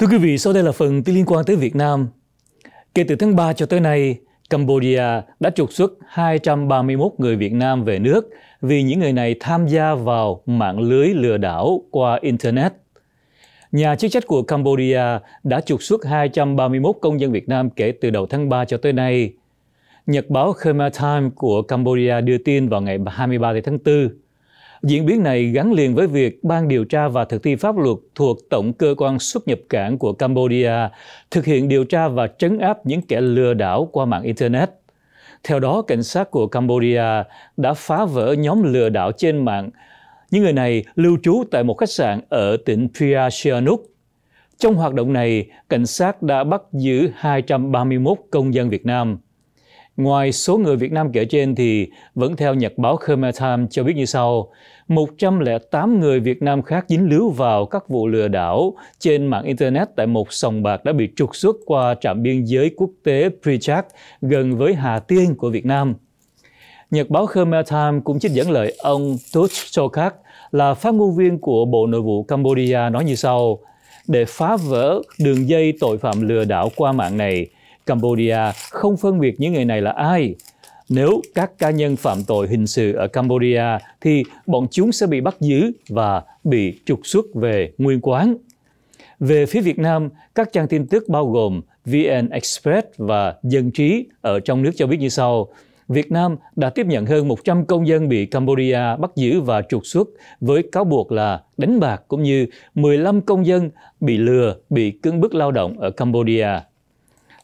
Thưa quý vị, sau đây là phần liên quan tới Việt Nam. Kể từ tháng 3 cho tới nay, Cambodia đã trục xuất 231 người Việt Nam về nước vì những người này tham gia vào mạng lưới lừa đảo qua Internet. Nhà chức trách của Cambodia đã trục xuất 231 công dân Việt Nam kể từ đầu tháng 3 cho tới nay. Nhật báo Khmer Time của Cambodia đưa tin vào ngày 23 tháng 4 Diễn biến này gắn liền với việc Ban điều tra và thực thi pháp luật thuộc Tổng cơ quan xuất nhập cảng của Cambodia thực hiện điều tra và trấn áp những kẻ lừa đảo qua mạng Internet. Theo đó, cảnh sát của Cambodia đã phá vỡ nhóm lừa đảo trên mạng. Những người này lưu trú tại một khách sạn ở tỉnh Phia sihanouk Trong hoạt động này, cảnh sát đã bắt giữ 231 công dân Việt Nam – Ngoài số người Việt Nam kể trên thì vẫn theo nhật báo Khmer Times cho biết như sau, 108 người Việt Nam khác dính líu vào các vụ lừa đảo trên mạng Internet tại một sòng bạc đã bị trục xuất qua trạm biên giới quốc tế Prichak gần với Hà Tiên của Việt Nam. Nhật báo Khmer Times cũng trích dẫn lời ông Tuch Sokak là phát ngôn viên của Bộ Nội vụ Cambodia nói như sau, để phá vỡ đường dây tội phạm lừa đảo qua mạng này, Cambodia không phân biệt những người này là ai. Nếu các cá nhân phạm tội hình sự ở Cambodia thì bọn chúng sẽ bị bắt giữ và bị trục xuất về nguyên quán. Về phía Việt Nam, các trang tin tức bao gồm VN Express và Dân Trí ở trong nước cho biết như sau. Việt Nam đã tiếp nhận hơn 100 công dân bị Cambodia bắt giữ và trục xuất với cáo buộc là đánh bạc cũng như 15 công dân bị lừa, bị cưỡng bức lao động ở Cambodia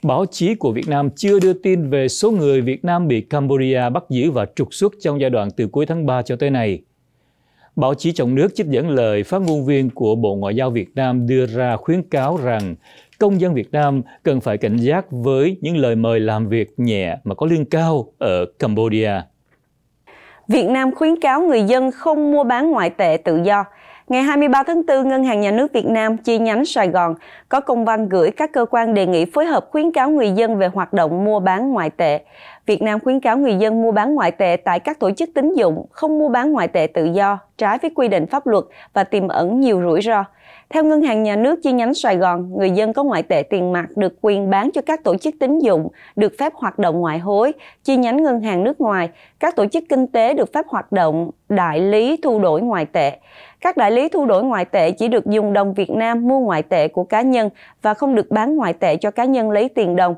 báo chí của Việt Nam chưa đưa tin về số người Việt Nam bị Cambodia bắt giữ và trục xuất trong giai đoạn từ cuối tháng 3 cho tới nay. Báo chí trong nước trích dẫn lời phát ngôn viên của Bộ Ngoại giao Việt Nam đưa ra khuyến cáo rằng công dân Việt Nam cần phải cảnh giác với những lời mời làm việc nhẹ mà có lương cao ở Cambodia. Việt Nam khuyến cáo người dân không mua bán ngoại tệ tự do. Ngày 23 tháng 4, Ngân hàng Nhà nước Việt Nam chi nhánh Sài Gòn có công văn gửi các cơ quan đề nghị phối hợp khuyến cáo người dân về hoạt động mua bán ngoại tệ. Việt Nam khuyến cáo người dân mua bán ngoại tệ tại các tổ chức tín dụng, không mua bán ngoại tệ tự do, trái với quy định pháp luật và tiềm ẩn nhiều rủi ro. Theo Ngân hàng Nhà nước chi nhánh Sài Gòn, người dân có ngoại tệ tiền mặt được quyền bán cho các tổ chức tín dụng, được phép hoạt động ngoại hối, chi nhánh ngân hàng nước ngoài, các tổ chức kinh tế được phép hoạt động đại lý thu đổi ngoại tệ. Các đại lý thu đổi ngoại tệ chỉ được dùng đồng Việt Nam mua ngoại tệ của cá nhân và không được bán ngoại tệ cho cá nhân lấy tiền đồng.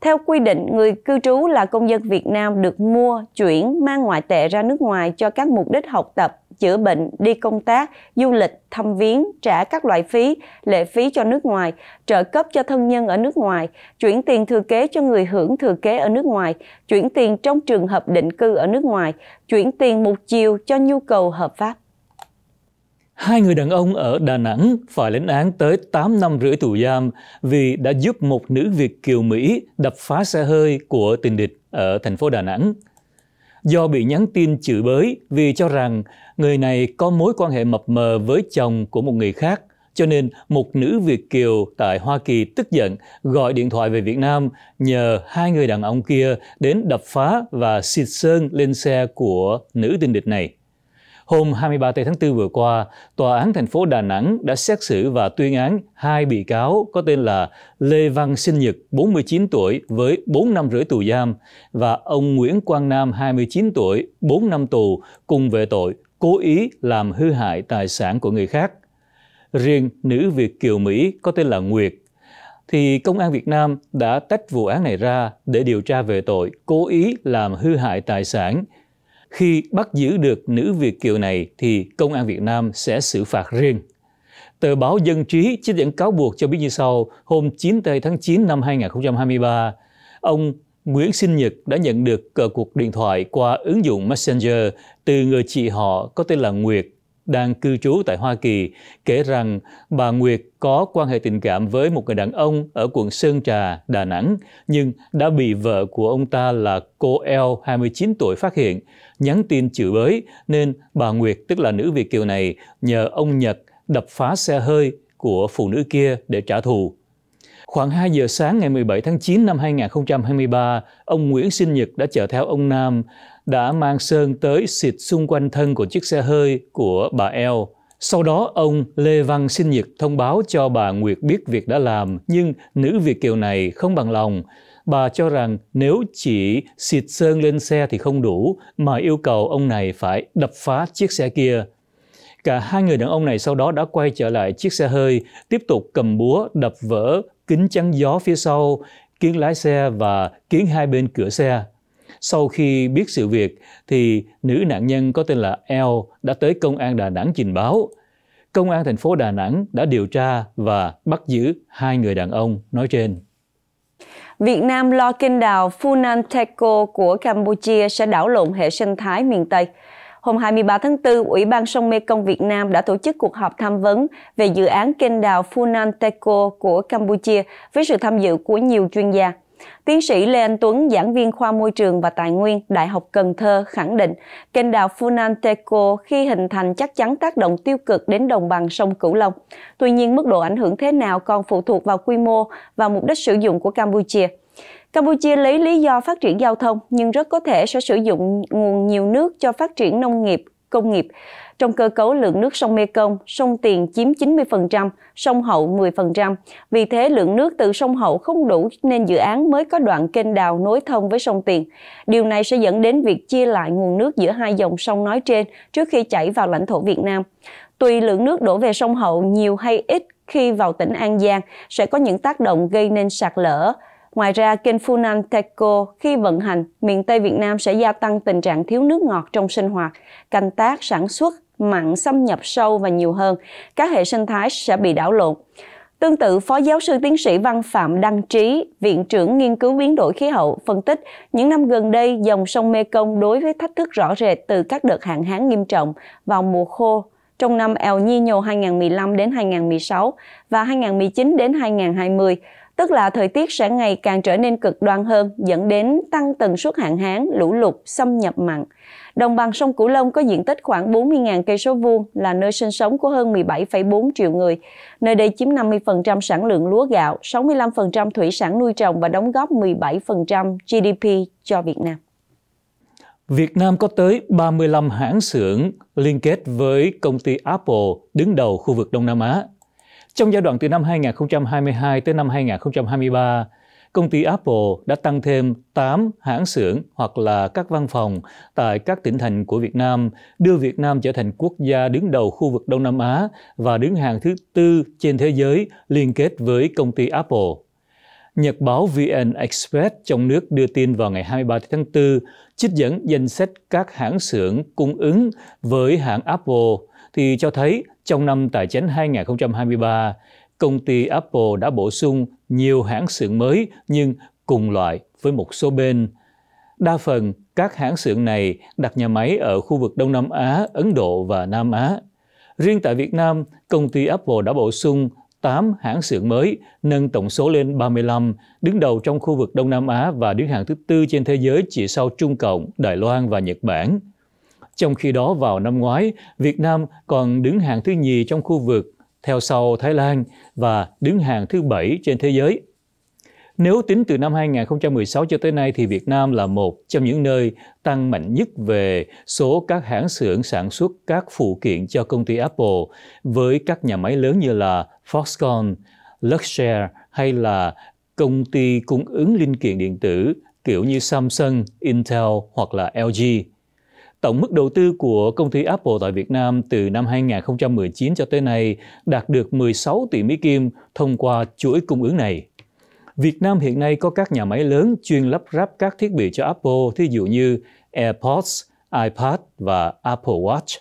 Theo quy định, người cư trú là công dân Việt Nam được mua, chuyển, mang ngoại tệ ra nước ngoài cho các mục đích học tập, chữa bệnh, đi công tác, du lịch, thăm viếng, trả các loại phí, lệ phí cho nước ngoài, trợ cấp cho thân nhân ở nước ngoài, chuyển tiền thừa kế cho người hưởng thừa kế ở nước ngoài, chuyển tiền trong trường hợp định cư ở nước ngoài, chuyển tiền một chiều cho nhu cầu hợp pháp. Hai người đàn ông ở Đà Nẵng phải lãnh án tới 8 năm rưỡi tù giam vì đã giúp một nữ Việt kiều Mỹ đập phá xe hơi của tình địch ở thành phố Đà Nẵng do bị nhắn tin chửi bới vì cho rằng người này có mối quan hệ mập mờ với chồng của một người khác. Cho nên một nữ Việt Kiều tại Hoa Kỳ tức giận gọi điện thoại về Việt Nam nhờ hai người đàn ông kia đến đập phá và xịt sơn lên xe của nữ tình địch này. Hôm 23 tây tháng 4 vừa qua, Tòa án thành phố Đà Nẵng đã xét xử và tuyên án hai bị cáo có tên là Lê Văn Sinh Nhật, 49 tuổi, với 4 năm rưỡi tù giam, và ông Nguyễn Quang Nam, 29 tuổi, 4 năm tù, cùng về tội cố ý làm hư hại tài sản của người khác. Riêng nữ Việt Kiều Mỹ có tên là Nguyệt thì công an Việt Nam đã tách vụ án này ra để điều tra về tội cố ý làm hư hại tài sản khi bắt giữ được nữ Việt Kiều này thì Công an Việt Nam sẽ xử phạt riêng. Tờ báo Dân Trí trích dẫn cáo buộc cho biết như sau, hôm 9 tháng 9 năm 2023, ông Nguyễn Sinh Nhật đã nhận được cuộc điện thoại qua ứng dụng Messenger từ người chị họ có tên là Nguyệt đang cư trú tại Hoa Kỳ kể rằng bà Nguyệt có quan hệ tình cảm với một người đàn ông ở quận Sơn Trà, Đà Nẵng, nhưng đã bị vợ của ông ta là cô L, 29 tuổi phát hiện, nhắn tin chửi bới nên bà Nguyệt, tức là nữ Việt Kiều này, nhờ ông Nhật đập phá xe hơi của phụ nữ kia để trả thù. Khoảng 2 giờ sáng ngày 17 tháng 9 năm 2023, ông Nguyễn Sinh Nhật đã chở theo ông Nam đã mang sơn tới xịt xung quanh thân của chiếc xe hơi của bà El. Sau đó ông Lê Văn Sinh Nhật thông báo cho bà Nguyệt biết việc đã làm, nhưng nữ Việt Kiều này không bằng lòng. Bà cho rằng nếu chỉ xịt sơn lên xe thì không đủ, mà yêu cầu ông này phải đập phá chiếc xe kia. Cả hai người đàn ông này sau đó đã quay trở lại chiếc xe hơi, tiếp tục cầm búa đập vỡ kính chắn gió phía sau, kiến lái xe và kiến hai bên cửa xe. Sau khi biết sự việc thì nữ nạn nhân có tên là L đã tới công an Đà Nẵng trình báo. Công an thành phố Đà Nẵng đã điều tra và bắt giữ hai người đàn ông nói trên. Việt Nam lo kênh đào Funan Teco của Campuchia sẽ đảo lộn hệ sinh thái miền Tây. Hôm 23 tháng 4, Ủy ban sông Mê Công Việt Nam đã tổ chức cuộc họp tham vấn về dự án kênh đào Funan Teco của Campuchia với sự tham dự của nhiều chuyên gia. Tiến sĩ Lê Anh Tuấn, giảng viên khoa môi trường và tài nguyên Đại học Cần Thơ khẳng định, kênh đào Funanteco khi hình thành chắc chắn tác động tiêu cực đến đồng bằng sông Cửu Long. Tuy nhiên, mức độ ảnh hưởng thế nào còn phụ thuộc vào quy mô và mục đích sử dụng của Campuchia. Campuchia lấy lý do phát triển giao thông nhưng rất có thể sẽ sử dụng nguồn nhiều nước cho phát triển nông nghiệp, công nghiệp. Trong cơ cấu lượng nước sông Mekong, sông Tiền chiếm 90%, sông Hậu 10%. Vì thế, lượng nước từ sông Hậu không đủ nên dự án mới có đoạn kênh đào nối thông với sông Tiền. Điều này sẽ dẫn đến việc chia lại nguồn nước giữa hai dòng sông nói trên trước khi chảy vào lãnh thổ Việt Nam. Tùy lượng nước đổ về sông Hậu nhiều hay ít khi vào tỉnh An Giang sẽ có những tác động gây nên sạt lở, Ngoài ra, kênh Funan Teco khi vận hành, miền Tây Việt Nam sẽ gia tăng tình trạng thiếu nước ngọt trong sinh hoạt, canh tác, sản xuất, mặn xâm nhập sâu và nhiều hơn, các hệ sinh thái sẽ bị đảo lộn. Tương tự, Phó Giáo sư Tiến sĩ Văn Phạm Đăng Trí, Viện trưởng Nghiên cứu biến đổi khí hậu, phân tích những năm gần đây dòng sông Mekong đối với thách thức rõ rệt từ các đợt hạn hán nghiêm trọng vào mùa khô trong năm El Nino 2015 đến 2016 và 2019 đến 2020, tức là thời tiết sẽ ngày càng trở nên cực đoan hơn, dẫn đến tăng tần suất hạn hán, lũ lụt, xâm nhập mặn. Đồng bằng sông Cửu Long có diện tích khoảng 40.000 cây số vuông là nơi sinh sống của hơn 17,4 triệu người. Nơi đây chiếm 50% sản lượng lúa gạo, 65% thủy sản nuôi trồng và đóng góp 17% GDP cho Việt Nam. Việt Nam có tới 35 hãng xưởng liên kết với công ty Apple đứng đầu khu vực Đông Nam Á. Trong giai đoạn từ năm 2022 tới năm 2023, công ty Apple đã tăng thêm 8 hãng xưởng hoặc là các văn phòng tại các tỉnh thành của Việt Nam, đưa Việt Nam trở thành quốc gia đứng đầu khu vực Đông Nam Á và đứng hàng thứ tư trên thế giới liên kết với công ty Apple. Nhật báo VN Express trong nước đưa tin vào ngày 23 tháng 4, trích dẫn danh sách các hãng xưởng cung ứng với hãng Apple thì cho thấy trong năm tài chính 2023, công ty Apple đã bổ sung nhiều hãng xưởng mới nhưng cùng loại với một số bên. Đa phần, các hãng xưởng này đặt nhà máy ở khu vực Đông Nam Á, Ấn Độ và Nam Á. Riêng tại Việt Nam, công ty Apple đã bổ sung 8 hãng xưởng mới, nâng tổng số lên 35, đứng đầu trong khu vực Đông Nam Á và đứng hàng thứ tư trên thế giới chỉ sau Trung Cộng, Đài Loan và Nhật Bản. Trong khi đó vào năm ngoái, Việt Nam còn đứng hàng thứ nhì trong khu vực theo sau Thái Lan và đứng hàng thứ bảy trên thế giới. Nếu tính từ năm 2016 cho tới nay thì Việt Nam là một trong những nơi tăng mạnh nhất về số các hãng xưởng sản xuất các phụ kiện cho công ty Apple với các nhà máy lớn như là Foxconn, Luxshare hay là công ty cung ứng linh kiện điện tử kiểu như Samsung, Intel hoặc là LG. Tổng mức đầu tư của công ty Apple tại Việt Nam từ năm 2019 cho tới nay đạt được 16 tỷ Mỹ Kim thông qua chuỗi cung ứng này. Việt Nam hiện nay có các nhà máy lớn chuyên lắp ráp các thiết bị cho Apple, thí dụ như AirPods, iPad và Apple Watch.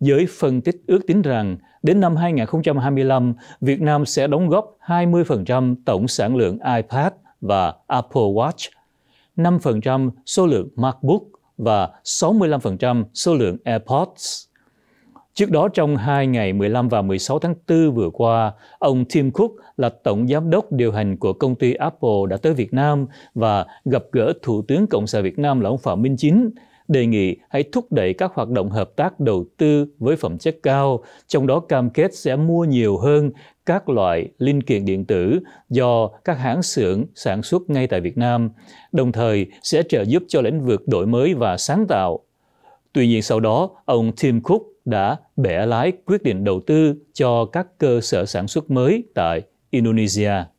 Giới phân tích ước tính rằng đến năm 2025, Việt Nam sẽ đóng góp 20% tổng sản lượng iPad và Apple Watch, 5% số lượng MacBook và 65% số lượng AirPods. Trước đó trong hai ngày 15 và 16 tháng 4 vừa qua, ông Tim Cook là tổng giám đốc điều hành của công ty Apple đã tới Việt Nam và gặp gỡ Thủ tướng Cộng sản Việt Nam là ông Phạm Minh Chính đề nghị hãy thúc đẩy các hoạt động hợp tác đầu tư với phẩm chất cao, trong đó cam kết sẽ mua nhiều hơn các loại linh kiện điện tử do các hãng xưởng sản xuất ngay tại Việt Nam, đồng thời sẽ trợ giúp cho lĩnh vực đổi mới và sáng tạo. Tuy nhiên sau đó, ông Tim Cook đã bẻ lái quyết định đầu tư cho các cơ sở sản xuất mới tại Indonesia.